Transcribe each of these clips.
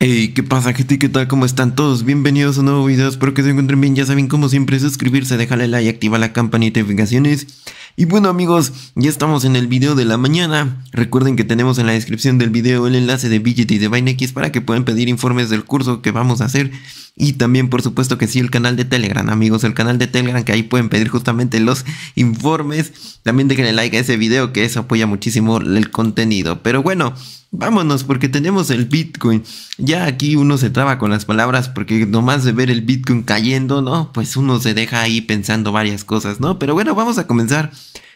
Hey, ¿qué pasa gente? ¿Qué tal? ¿Cómo están todos? Bienvenidos a un nuevo video, espero que se encuentren bien, ya saben como siempre suscribirse, dejarle like, activar la campanita de notificaciones Y bueno amigos, ya estamos en el video de la mañana Recuerden que tenemos en la descripción del video el enlace de Billet y de BineX para que puedan pedir informes del curso que vamos a hacer Y también por supuesto que sí el canal de Telegram amigos, el canal de Telegram que ahí pueden pedir justamente los informes También déjenle like a ese video que eso apoya muchísimo el contenido Pero bueno, Vámonos porque tenemos el Bitcoin. Ya aquí uno se traba con las palabras porque nomás de ver el Bitcoin cayendo, ¿no? Pues uno se deja ahí pensando varias cosas, ¿no? Pero bueno, vamos a comenzar.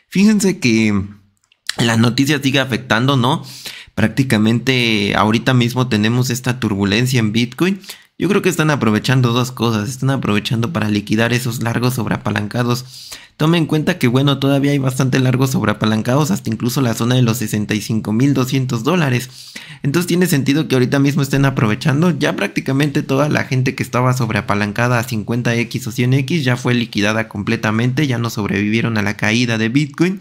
Fíjense que la noticia sigue afectando, ¿no? Prácticamente ahorita mismo tenemos esta turbulencia en Bitcoin yo creo que están aprovechando dos cosas. Están aprovechando para liquidar esos largos sobreapalancados. Tome en cuenta que, bueno, todavía hay bastante largos sobreapalancados, hasta incluso la zona de los 65.200 dólares. Entonces tiene sentido que ahorita mismo estén aprovechando. Ya prácticamente toda la gente que estaba sobreapalancada a 50X o 100X ya fue liquidada completamente, ya no sobrevivieron a la caída de Bitcoin.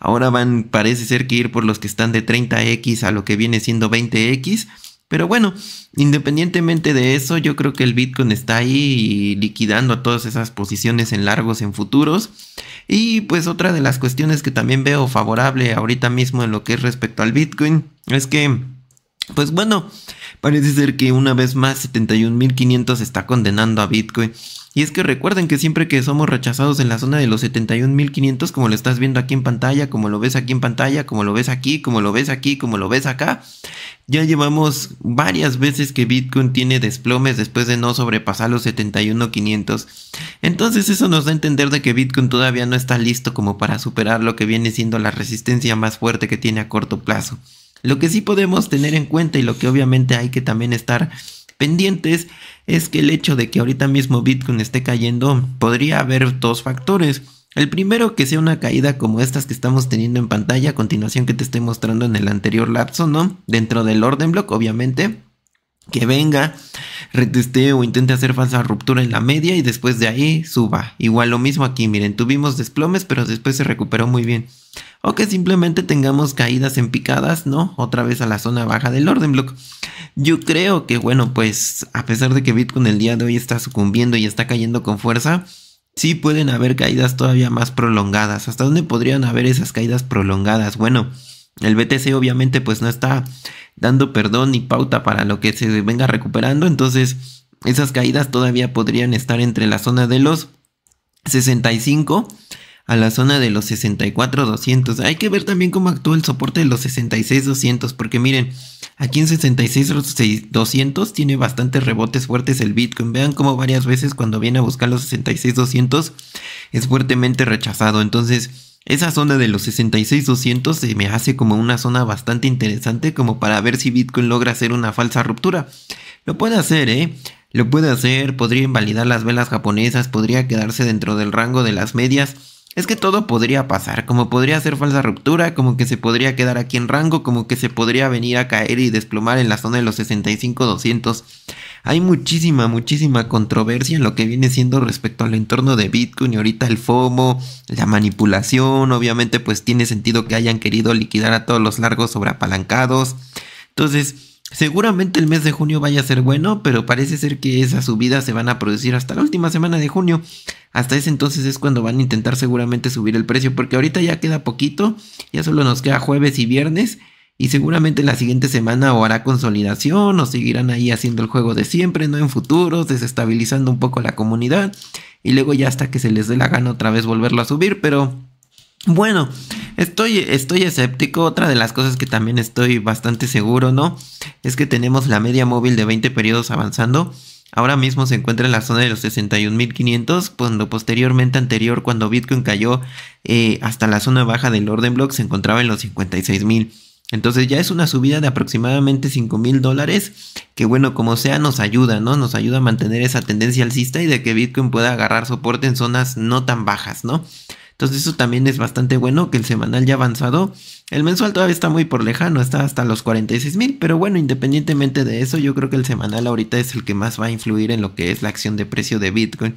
Ahora van, parece ser que ir por los que están de 30X a lo que viene siendo 20X. Pero bueno, independientemente de eso, yo creo que el Bitcoin está ahí liquidando a todas esas posiciones en largos, en futuros. Y pues otra de las cuestiones que también veo favorable ahorita mismo en lo que es respecto al Bitcoin es que, pues bueno, parece ser que una vez más 71.500 está condenando a Bitcoin. Y es que recuerden que siempre que somos rechazados en la zona de los 71.500, como lo estás viendo aquí en pantalla, como lo ves aquí en pantalla, como lo ves aquí, como lo ves aquí, como lo ves acá, ya llevamos varias veces que Bitcoin tiene desplomes después de no sobrepasar los 71.500. Entonces eso nos da a entender de que Bitcoin todavía no está listo como para superar lo que viene siendo la resistencia más fuerte que tiene a corto plazo. Lo que sí podemos tener en cuenta y lo que obviamente hay que también estar pendientes es que el hecho de que ahorita mismo Bitcoin esté cayendo podría haber dos factores. El primero que sea una caída como estas que estamos teniendo en pantalla a continuación que te estoy mostrando en el anterior lapso, ¿no? Dentro del orden block, obviamente. Que venga, reteste o intente hacer falsa ruptura en la media y después de ahí suba. Igual lo mismo aquí, miren, tuvimos desplomes pero después se recuperó muy bien o que simplemente tengamos caídas en picadas, ¿no? Otra vez a la zona baja del orden block. Yo creo que, bueno, pues a pesar de que Bitcoin el día de hoy está sucumbiendo y está cayendo con fuerza, sí pueden haber caídas todavía más prolongadas. ¿Hasta dónde podrían haber esas caídas prolongadas? Bueno, el BTC obviamente pues no está dando perdón ni pauta para lo que se venga recuperando, entonces esas caídas todavía podrían estar entre la zona de los 65 a la zona de los 64-200. Hay que ver también cómo actúa el soporte de los 66-200, porque miren, aquí en 66 tiene bastantes rebotes fuertes el Bitcoin. Vean cómo varias veces cuando viene a buscar los 66-200 es fuertemente rechazado. Entonces, esa zona de los 66-200 se me hace como una zona bastante interesante como para ver si Bitcoin logra hacer una falsa ruptura. Lo puede hacer, ¿eh? Lo puede hacer, podría invalidar las velas japonesas, podría quedarse dentro del rango de las medias es que todo podría pasar, como podría ser falsa ruptura, como que se podría quedar aquí en rango, como que se podría venir a caer y desplomar en la zona de los 65-200. Hay muchísima, muchísima controversia en lo que viene siendo respecto al entorno de Bitcoin y ahorita el FOMO, la manipulación, obviamente pues tiene sentido que hayan querido liquidar a todos los largos sobreapalancados. Entonces, Seguramente el mes de junio vaya a ser bueno, pero parece ser que esas subidas se van a producir hasta la última semana de junio. Hasta ese entonces es cuando van a intentar seguramente subir el precio, porque ahorita ya queda poquito, ya solo nos queda jueves y viernes, y seguramente la siguiente semana o hará consolidación o seguirán ahí haciendo el juego de siempre, no en futuros, desestabilizando un poco la comunidad, y luego ya hasta que se les dé la gana otra vez volverlo a subir, pero bueno, estoy, estoy escéptico. Otra de las cosas que también estoy bastante seguro, ¿no? Es que tenemos la media móvil de 20 periodos avanzando. Ahora mismo se encuentra en la zona de los 61.500, cuando posteriormente anterior, cuando Bitcoin cayó eh, hasta la zona baja del orden block, se encontraba en los 56.000. Entonces ya es una subida de aproximadamente 5.000 dólares, que bueno, como sea, nos ayuda, ¿no? Nos ayuda a mantener esa tendencia alcista y de que Bitcoin pueda agarrar soporte en zonas no tan bajas, ¿no? Entonces eso también es bastante bueno que el semanal ya avanzado. El mensual todavía está muy por lejano, está hasta los 46 mil, pero bueno, independientemente de eso, yo creo que el semanal ahorita es el que más va a influir en lo que es la acción de precio de Bitcoin.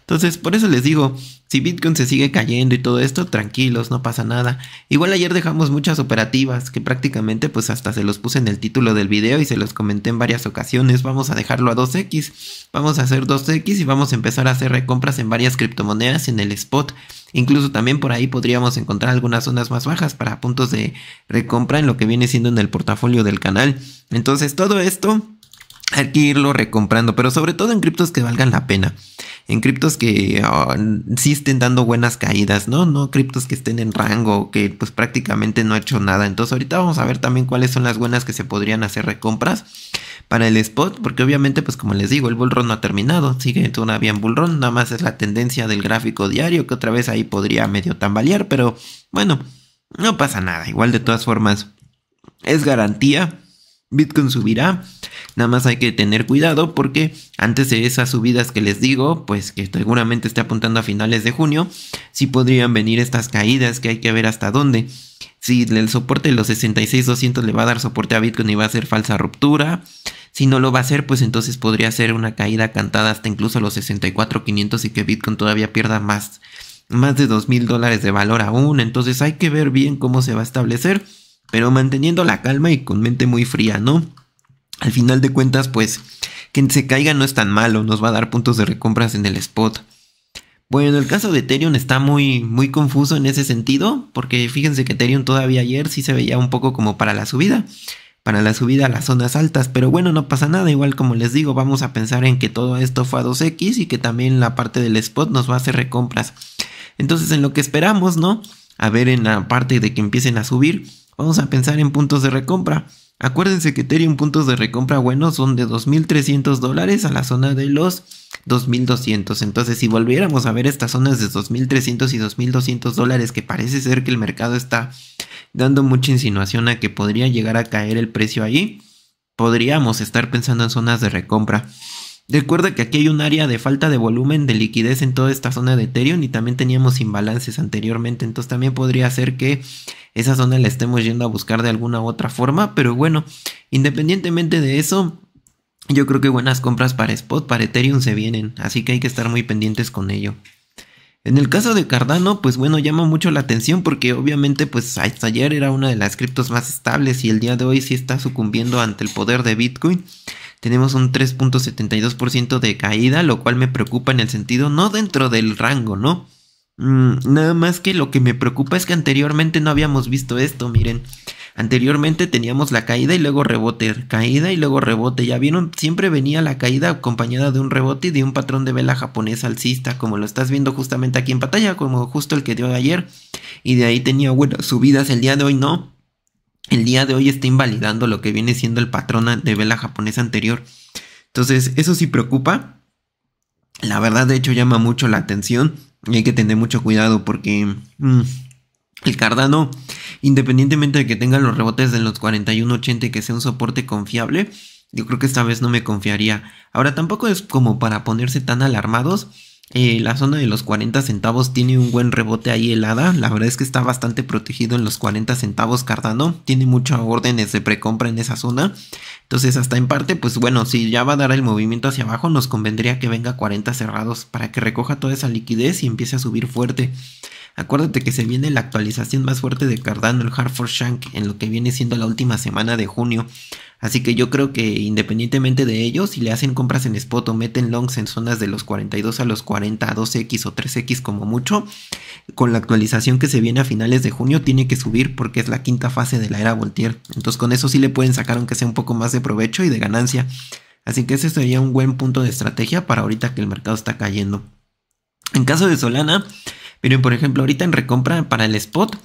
Entonces, por eso les digo, si Bitcoin se sigue cayendo y todo esto, tranquilos, no pasa nada. Igual ayer dejamos muchas operativas que prácticamente pues hasta se los puse en el título del video y se los comenté en varias ocasiones. Vamos a dejarlo a 2X, vamos a hacer 2X y vamos a empezar a hacer recompras en varias criptomonedas en el spot. Incluso también por ahí podríamos encontrar algunas zonas más bajas para puntos de recompra en lo que viene siendo en el portafolio del canal. Entonces todo esto hay que irlo recomprando, pero sobre todo en criptos que valgan la pena. En criptos que ah, sí estén dando buenas caídas, ¿no? No criptos que estén en rango, que pues prácticamente no ha hecho nada. Entonces ahorita vamos a ver también cuáles son las buenas que se podrían hacer recompras para el spot, porque obviamente pues como les digo, el bullrun no ha terminado, sigue todavía en bullrun, nada más es la tendencia del gráfico diario que otra vez ahí podría medio tambalear, pero bueno, no pasa nada, igual de todas formas es garantía Bitcoin subirá. Nada más hay que tener cuidado porque antes de esas subidas que les digo, pues que seguramente esté apuntando a finales de junio, sí podrían venir estas caídas que hay que ver hasta dónde. Si el soporte de los 66,200 le va a dar soporte a Bitcoin y va a ser falsa ruptura. Si no lo va a hacer, pues entonces podría ser una caída cantada hasta incluso los 64,500 y que Bitcoin todavía pierda más, más de 2.000 dólares de valor aún. Entonces hay que ver bien cómo se va a establecer pero manteniendo la calma y con mente muy fría, ¿no? Al final de cuentas, pues, que se caiga no es tan malo, nos va a dar puntos de recompras en el spot. Bueno, el caso de Ethereum está muy, muy confuso en ese sentido, porque fíjense que Ethereum todavía ayer sí se veía un poco como para la subida, para la subida a las zonas altas, pero bueno, no pasa nada, igual como les digo, vamos a pensar en que todo esto fue a 2X y que también la parte del spot nos va a hacer recompras. Entonces, en lo que esperamos, ¿no? A ver en la parte de que empiecen a subir, Vamos a pensar en puntos de recompra. Acuérdense que un puntos de recompra buenos son de 2.300 dólares a la zona de los 2.200. Entonces, si volviéramos a ver estas zonas de 2.300 y 2.200 dólares, que parece ser que el mercado está dando mucha insinuación a que podría llegar a caer el precio ahí, podríamos estar pensando en zonas de recompra. Recuerda que aquí hay un área de falta de volumen de liquidez en toda esta zona de Ethereum y también teníamos imbalances anteriormente, entonces también podría ser que esa zona la estemos yendo a buscar de alguna u otra forma, pero bueno, independientemente de eso, yo creo que buenas compras para Spot, para Ethereum se vienen, así que hay que estar muy pendientes con ello. En el caso de Cardano, pues bueno, llama mucho la atención porque obviamente pues hasta ayer era una de las criptos más estables y el día de hoy sí está sucumbiendo ante el poder de Bitcoin tenemos un 3.72% de caída, lo cual me preocupa en el sentido, no dentro del rango, ¿no? Mm, nada más que lo que me preocupa es que anteriormente no habíamos visto esto, miren. Anteriormente teníamos la caída y luego rebote, caída y luego rebote. Ya vieron, siempre venía la caída acompañada de un rebote y de un patrón de vela japonés alcista, como lo estás viendo justamente aquí en pantalla, como justo el que dio ayer. Y de ahí tenía bueno subidas el día de hoy, ¿no? el día de hoy está invalidando lo que viene siendo el patrón de vela japonesa anterior. Entonces, eso sí preocupa. La verdad, de hecho, llama mucho la atención. Y hay que tener mucho cuidado porque mm, el Cardano, independientemente de que tenga los rebotes de los 4180 y que sea un soporte confiable, yo creo que esta vez no me confiaría. Ahora, tampoco es como para ponerse tan alarmados eh, la zona de los 40 centavos tiene un buen rebote ahí helada. La verdad es que está bastante protegido en los 40 centavos Cardano. Tiene muchas órdenes de precompra en esa zona. Entonces hasta en parte, pues bueno, si ya va a dar el movimiento hacia abajo, nos convendría que venga 40 cerrados para que recoja toda esa liquidez y empiece a subir fuerte. Acuérdate que se viene la actualización más fuerte de Cardano, el for Shank, en lo que viene siendo la última semana de junio. Así que yo creo que independientemente de ellos, si le hacen compras en spot o meten longs en zonas de los 42 a los 40, a 2X o 3X como mucho, con la actualización que se viene a finales de junio tiene que subir porque es la quinta fase de la era Voltier. Entonces con eso sí le pueden sacar aunque sea un poco más de provecho y de ganancia. Así que ese sería un buen punto de estrategia para ahorita que el mercado está cayendo. En caso de Solana, miren por ejemplo ahorita en recompra para el spot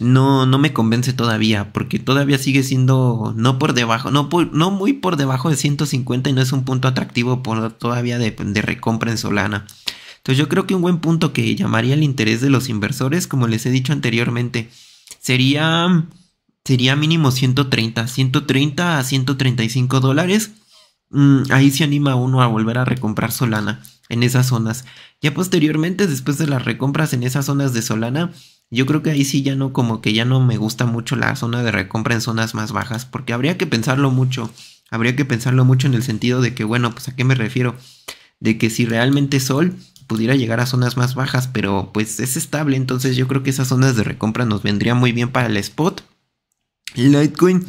no, no me convence todavía, porque todavía sigue siendo no por debajo, no, no muy por debajo de 150 y no es un punto atractivo por, todavía de, recompra en Solana. Entonces yo creo que un buen punto que llamaría el interés de los inversores, como les he dicho anteriormente, sería, sería mínimo 130, 130 a 135 dólares. Mm, ahí se anima uno a volver a recomprar Solana en esas zonas. Ya posteriormente, después de las recompras en esas zonas de Solana, yo creo que ahí sí ya no, como que ya no me gusta mucho la zona de recompra en zonas más bajas, porque habría que pensarlo mucho, habría que pensarlo mucho en el sentido de que, bueno, pues a qué me refiero, de que si realmente Sol pudiera llegar a zonas más bajas, pero pues es estable, entonces yo creo que esas zonas de recompra nos vendrían muy bien para el spot. Litecoin,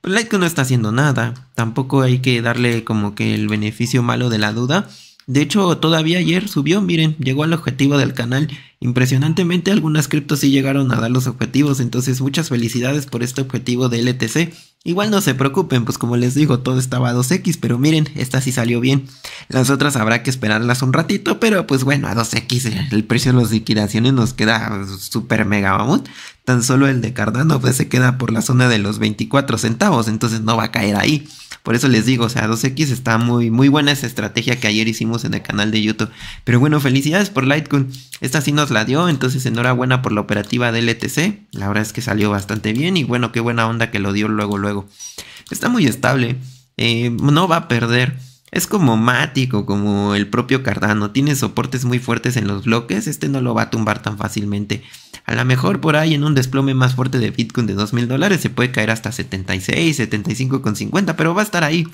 pues, Litecoin no está haciendo nada, tampoco hay que darle como que el beneficio malo de la duda. De hecho, todavía ayer subió, miren, llegó al objetivo del canal. Impresionantemente, algunas criptos sí llegaron a dar los objetivos, entonces muchas felicidades por este objetivo de LTC. Igual no se preocupen, pues como les digo, todo estaba a 2x, pero miren, esta sí salió bien. Las otras habrá que esperarlas un ratito, pero pues bueno, a 2x el precio de las liquidaciones nos queda súper mega mamut. Tan solo el de Cardano pues se queda por la zona de los 24 centavos, entonces no va a caer ahí. Por eso les digo, o sea, 2X está muy, muy buena esa estrategia que ayer hicimos en el canal de YouTube. Pero bueno, felicidades por Litecoin. Esta sí nos la dio, entonces enhorabuena por la operativa del LTC. E la verdad es que salió bastante bien y bueno, qué buena onda que lo dio luego, luego. Está muy estable. Eh, no va a perder. Es como mático, como el propio Cardano. Tiene soportes muy fuertes en los bloques. Este no lo va a tumbar tan fácilmente. A lo mejor por ahí en un desplome más fuerte de Bitcoin de 2.000 dólares se puede caer hasta 76, 75,50. Pero va a estar ahí.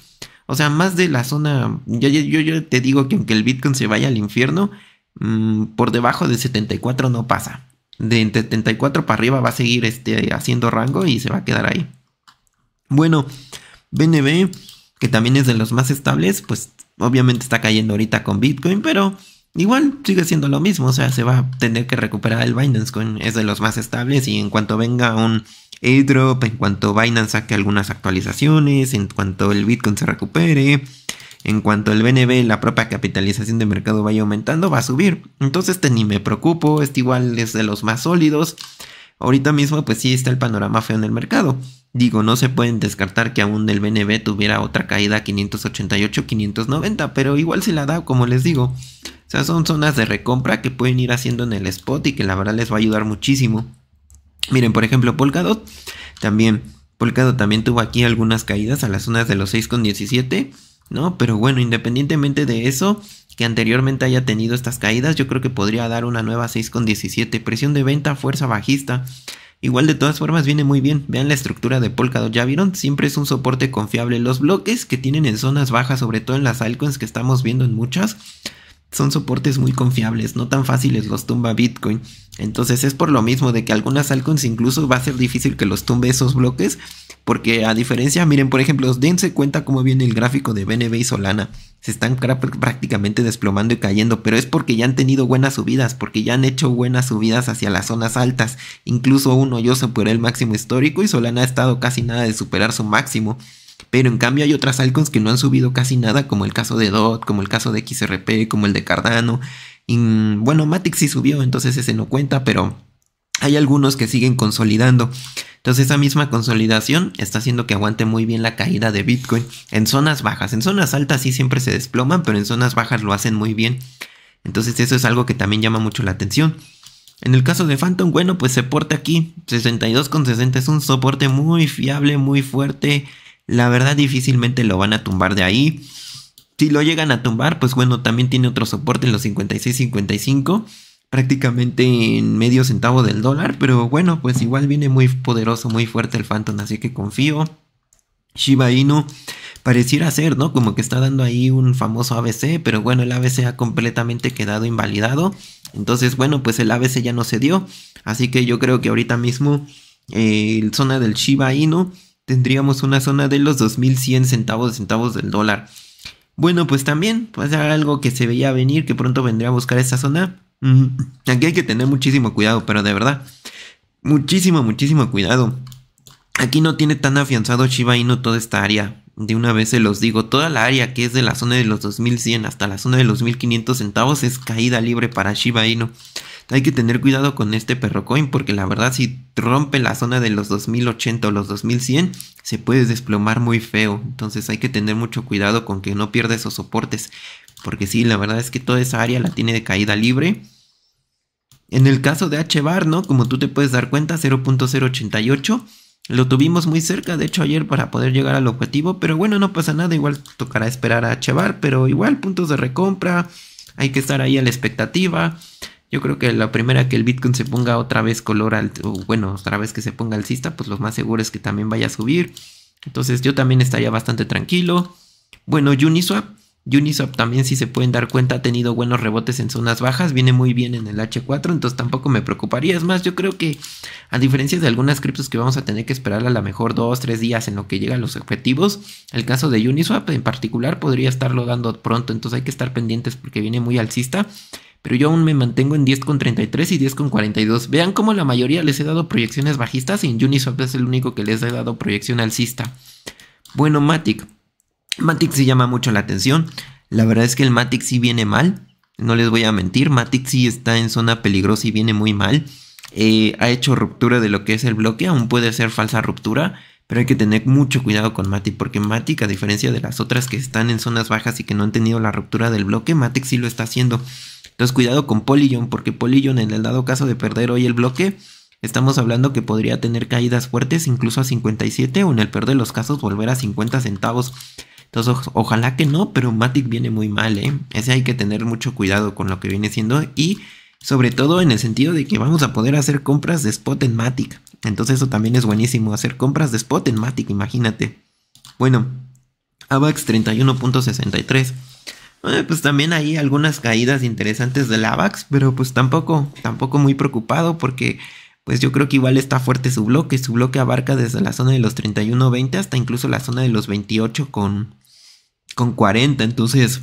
O sea, más de la zona... Yo, yo, te digo que aunque el Bitcoin se vaya al infierno, mm, por debajo de 74 no pasa. De 74 para arriba va a seguir este, haciendo rango y se va a quedar ahí. Bueno, BNB que también es de los más estables, pues obviamente está cayendo ahorita con Bitcoin, pero igual sigue siendo lo mismo, o sea, se va a tener que recuperar el Binance Coin, es de los más estables y en cuanto venga un airdrop, en cuanto Binance saque algunas actualizaciones, en cuanto el Bitcoin se recupere, en cuanto el BNB, la propia capitalización de mercado vaya aumentando, va a subir. Entonces este ni me preocupo, este igual es de los más sólidos. Ahorita mismo pues sí está el panorama feo en el mercado. Digo, no se pueden descartar que aún el BNB tuviera otra caída 588-590, pero igual se la da, como les digo. O sea, son zonas de recompra que pueden ir haciendo en el spot y que la verdad les va a ayudar muchísimo. Miren, por ejemplo, Polkadot también. Polkadot también tuvo aquí algunas caídas a las zonas de los 6,17, ¿no? Pero bueno, independientemente de eso, que anteriormente haya tenido estas caídas, yo creo que podría dar una nueva 6,17. Presión de venta, fuerza bajista. Igual de todas formas viene muy bien. Vean la estructura de Polkadot, ya vieron, siempre es un soporte confiable. Los bloques que tienen en zonas bajas, sobre todo en las altcoins que estamos viendo en muchas, son soportes muy confiables, no tan fáciles los tumba Bitcoin. Entonces es por lo mismo de que algunas altcoins incluso va a ser difícil que los tumbe esos bloques, porque a diferencia, miren, por ejemplo, dense cuenta cómo viene el gráfico de BNB y Solana. Se están prácticamente desplomando y cayendo, pero es porque ya han tenido buenas subidas, porque ya han hecho buenas subidas hacia las zonas altas. Incluso uno yo superé el máximo histórico y Solana ha estado casi nada de superar su máximo. Pero en cambio hay otras altcoins que no han subido casi nada, como el caso de DOT, como el caso de XRP, como el de Cardano. Mm, bueno, Matic sí subió, entonces ese no cuenta, pero hay algunos que siguen consolidando. Entonces esa misma consolidación está haciendo que aguante muy bien la caída de Bitcoin en zonas bajas. En zonas altas sí siempre se desploman, pero en zonas bajas lo hacen muy bien. Entonces eso es algo que también llama mucho la atención. En el caso de Phantom, bueno, pues se porta aquí. 62,60 es un soporte muy fiable, muy fuerte la verdad difícilmente lo van a tumbar de ahí. Si lo llegan a tumbar, pues bueno, también tiene otro soporte en los 56-55. prácticamente en medio centavo del dólar, pero bueno, pues igual viene muy poderoso, muy fuerte el Phantom, así que confío. Shiba Inu pareciera ser, ¿no? Como que está dando ahí un famoso ABC, pero bueno, el ABC ha completamente quedado invalidado. Entonces, bueno, pues el ABC ya no se dio, así que yo creo que ahorita mismo eh, El zona del Shiba Inu tendríamos una zona de los 2100 centavos centavos del dólar. Bueno, pues también, pues era algo que se veía venir, que pronto vendría a buscar esta zona. Aquí hay que tener muchísimo cuidado, pero de verdad, muchísimo, muchísimo cuidado. Aquí no tiene tan afianzado Shiba Inu toda esta área. De una vez se los digo, toda la área que es de la zona de los 2100 hasta la zona de los 1500 centavos es caída libre para Shiba Inu hay que tener cuidado con este perro coin porque la verdad si rompe la zona de los 2080 o los 2100 se puede desplomar muy feo. Entonces hay que tener mucho cuidado con que no pierda esos soportes. Porque sí, la verdad es que toda esa área la tiene de caída libre. En el caso de HBAR, ¿no? Como tú te puedes dar cuenta, 0.088. Lo tuvimos muy cerca, de hecho ayer para poder llegar al objetivo, pero bueno, no pasa nada, igual tocará esperar a HBAR, pero igual puntos de recompra, hay que estar ahí a la expectativa. Yo creo que la primera que el Bitcoin se ponga otra vez color bueno, otra vez que se ponga alcista, pues lo más seguro es que también vaya a subir. Entonces yo también estaría bastante tranquilo. Bueno, Uniswap. Uniswap también, si se pueden dar cuenta, ha tenido buenos rebotes en zonas bajas, viene muy bien en el H4, entonces tampoco me preocuparía. Es más, yo creo que a diferencia de algunas criptos que vamos a tener que esperar a lo mejor dos, tres días en lo que llegan los objetivos, el caso de Uniswap en particular podría estarlo dando pronto, entonces hay que estar pendientes porque viene muy alcista pero yo aún me mantengo en 10,33 y 10,42. Vean cómo la mayoría les he dado proyecciones bajistas y Uniswap es el único que les he dado proyección alcista. Bueno, Matic. Matic sí llama mucho la atención. La verdad es que el Matic sí viene mal. No les voy a mentir, Matic sí está en zona peligrosa y viene muy mal. Eh, ha hecho ruptura de lo que es el bloque, aún puede ser falsa ruptura, pero hay que tener mucho cuidado con Matic, porque Matic, a diferencia de las otras que están en zonas bajas y que no han tenido la ruptura del bloque, Matic sí lo está haciendo. Entonces cuidado con Polygon, porque Polygon en el dado caso de perder hoy el bloque, estamos hablando que podría tener caídas fuertes incluso a 57 o en el peor de los casos volver a 50 centavos. Entonces ojalá que no, pero Matic viene muy mal, ¿eh? Ese hay que tener mucho cuidado con lo que viene siendo y sobre todo en el sentido de que vamos a poder hacer compras de spot en Matic. Entonces eso también es buenísimo, hacer compras de spot en Matic, imagínate. Bueno, AVAX 31.63. Eh, pues también hay algunas caídas interesantes del AVAX, pero pues tampoco, tampoco muy preocupado porque pues yo creo que igual está fuerte su bloque. Su bloque abarca desde la zona de los 31.20 hasta incluso la zona de los 28 con, con 40. Entonces,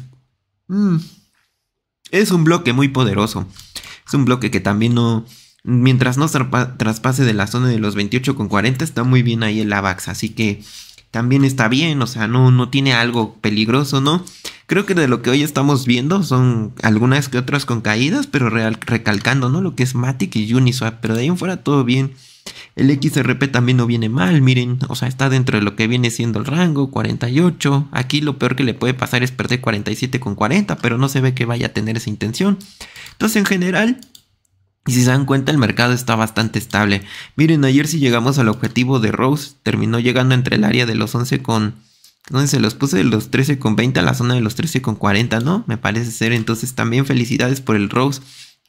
mm, es un bloque muy poderoso. Es un bloque que también no... Mientras no traspase de la zona de los 28 con 40 está muy bien ahí el AVAX. Así que también está bien, o sea, no, no tiene algo peligroso, ¿no? Creo que de lo que hoy estamos viendo son algunas que otras con caídas, pero recalcando, ¿no? Lo que es Matic y Uniswap, pero de ahí en fuera todo bien. El XRP también no viene mal, miren, o sea, está dentro de lo que viene siendo el rango, 48. Aquí lo peor que le puede pasar es perder 47 con 40, pero no se ve que vaya a tener esa intención. Entonces, en general, y si se dan cuenta, el mercado está bastante estable. Miren, ayer si llegamos al objetivo de Rose, terminó llegando entre el área de los 11 con... ¿Dónde se los puse? De los 13 con 20 a la zona de los 13 con 40, ¿no? Me parece ser. Entonces también felicidades por el Rose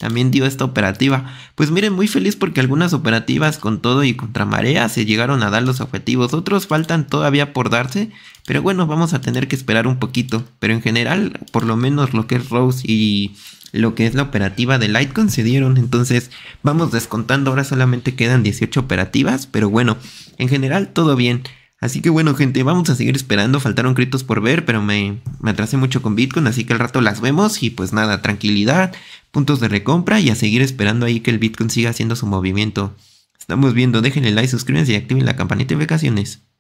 también dio esta operativa. Pues miren, muy feliz porque algunas operativas con todo y contra marea se llegaron a dar los objetivos, otros faltan todavía por darse, pero bueno, vamos a tener que esperar un poquito. Pero en general, por lo menos lo que es Rose y lo que es la operativa de Light se Entonces vamos descontando. Ahora solamente quedan 18 operativas. Pero bueno, en general todo bien. Así que bueno, gente, vamos a seguir esperando. Faltaron criptos por ver, pero me, me atrasé mucho con Bitcoin, así que al rato las vemos. Y pues nada, tranquilidad, puntos de recompra y a seguir esperando ahí que el Bitcoin siga haciendo su movimiento. Estamos viendo, déjenle like, suscríbanse y activen la campanita de vacaciones.